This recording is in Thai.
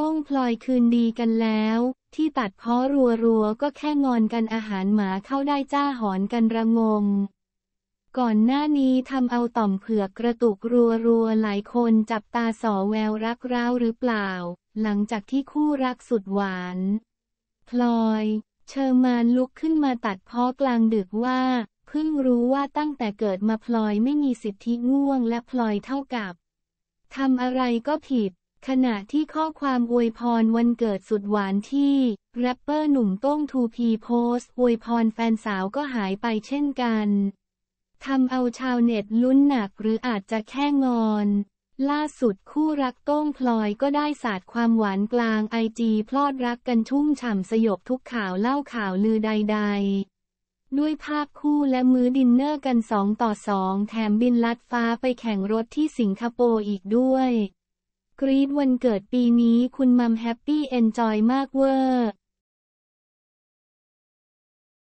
ก้องพลอยคืนดีกันแล้ว ที่ตัด้อรัวรัวก็แค่งอนกันอาหารหมาเข้าได้จ้าหอนกันระงมก่อนหน้านี้ทำเอาต่อมเผือกกระตุกรัวรัวหลายคนจับตาสอแววรักร้าวหรือเปล่าหลังจากที่คู่รักสุดหวาน พลอย เชอร์มานลุกขึ้นมาตัดพ้อกลางดึกว่าเพิ่งรู้ว่าตั้งแต่เกิดมาพลอยไม่มีสิทธิง่วงและพลอยเท่ากับทำอะไรก็ผิดขณะที่ข้อความอวยพรวันเกิดสุดหวานที่ แรปเปอร์หนุ่มโต้งทูพีโพสอวยพรแฟนสาวก็หายไปเช่นกันทำเอาชาวเน็ตลุ้นหนักหรืออาจจะแค่งอน ล่าสุดคู่รักโต้งพลอยก็ได้สาดความหวานกลางไอจีพลอดรักกันชุ่มฉ่ำสยบทุกข่าวเล่าข่าวลือใดๆ ด้วยภาพคู่และมื้อดินเนอร์กันสองต่อสองแถมบินลัดฟ้าไปแข่งรถที่สิงคโปร์อีกด้วยกรีดวันเกิดปีนี้คุณมัมแฮปปี้เอนจอยมากเวอร์